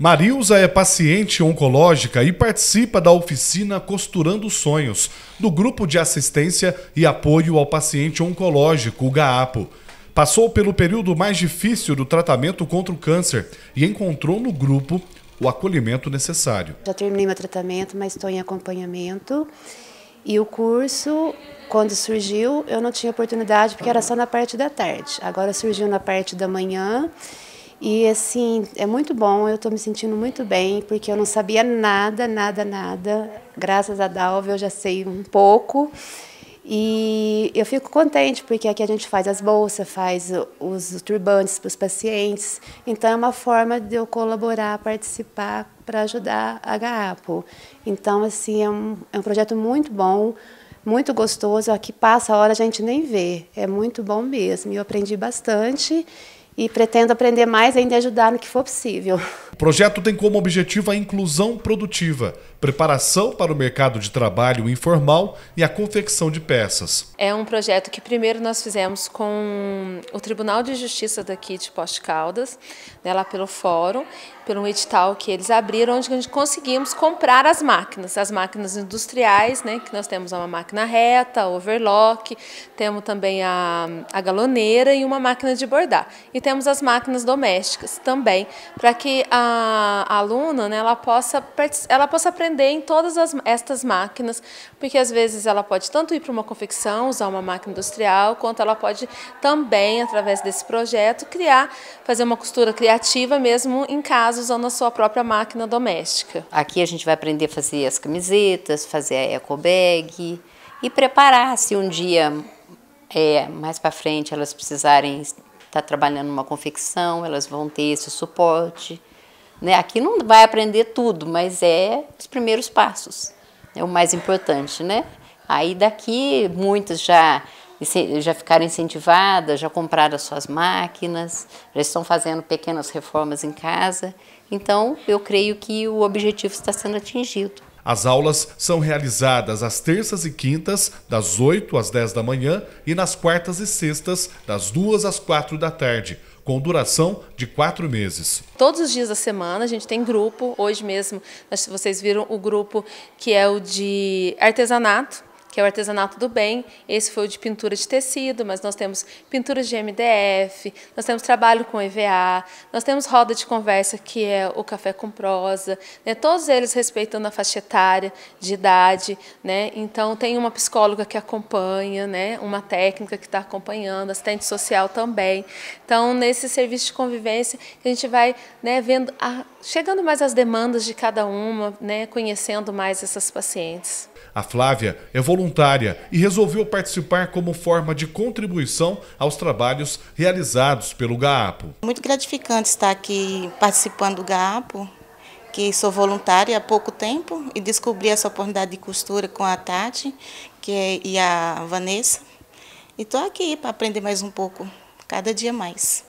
Marilza é paciente oncológica e participa da oficina Costurando Sonhos, do Grupo de Assistência e Apoio ao Paciente Oncológico, o GAAPO. Passou pelo período mais difícil do tratamento contra o câncer e encontrou no grupo o acolhimento necessário. Já terminei meu tratamento, mas estou em acompanhamento. E o curso, quando surgiu, eu não tinha oportunidade porque era só na parte da tarde. Agora surgiu na parte da manhã. E assim, é muito bom, eu estou me sentindo muito bem, porque eu não sabia nada, nada, nada. Graças a Dalva eu já sei um pouco. E eu fico contente, porque aqui a gente faz as bolsas, faz os turbantes para os pacientes. Então é uma forma de eu colaborar, participar para ajudar a GAPO. Então, assim, é um, é um projeto muito bom muito gostoso. Aqui passa a hora a gente nem vê. É muito bom mesmo. Eu aprendi bastante e pretendo aprender mais ainda ajudar no que for possível. O projeto tem como objetivo a inclusão produtiva, preparação para o mercado de trabalho informal e a confecção de peças. É um projeto que primeiro nós fizemos com o Tribunal de Justiça daqui de Poste Caldas, né, lá pelo fórum, pelo edital que eles abriram, onde a gente conseguimos comprar as máquinas, as máquinas industriais, né, que nós temos uma máquina reta, overlock, temos também a, a galoneira e uma máquina de bordar. E temos as máquinas domésticas também, para que a, aluna né, ela possa, ela possa aprender em todas as, estas máquinas, porque às vezes ela pode tanto ir para uma confecção, usar uma máquina industrial, quanto ela pode também, através desse projeto, criar, fazer uma costura criativa mesmo em casa, usando a sua própria máquina doméstica. Aqui a gente vai aprender a fazer as camisetas, fazer a eco bag e preparar se um dia é, mais para frente elas precisarem está trabalhando numa confecção, elas vão ter esse suporte. Né? Aqui não vai aprender tudo, mas é os primeiros passos, é o mais importante, né? Aí daqui muitas já já ficaram incentivadas, já compraram suas máquinas, já estão fazendo pequenas reformas em casa. Então, eu creio que o objetivo está sendo atingido. As aulas são realizadas às terças e quintas, das 8 às 10 da manhã, e nas quartas e sextas, das 2 às 4 da tarde, com duração de quatro meses. Todos os dias da semana a gente tem grupo, hoje mesmo vocês viram o grupo que é o de artesanato, que é o artesanato do bem. Esse foi o de pintura de tecido, mas nós temos pinturas de MDF, nós temos trabalho com EVA, nós temos roda de conversa, que é o café com prosa, né? todos eles respeitando a faixa etária, de idade. Né? Então, tem uma psicóloga que acompanha, né? uma técnica que está acompanhando, assistente social também. Então, nesse serviço de convivência, a gente vai né, vendo a chegando mais às demandas de cada uma, né, conhecendo mais essas pacientes. A Flávia é voluntária e resolveu participar como forma de contribuição aos trabalhos realizados pelo GAPO. Muito gratificante estar aqui participando do GAPO, que sou voluntária há pouco tempo e descobri essa oportunidade de costura com a Tati que é, e a Vanessa. E estou aqui para aprender mais um pouco, cada dia mais.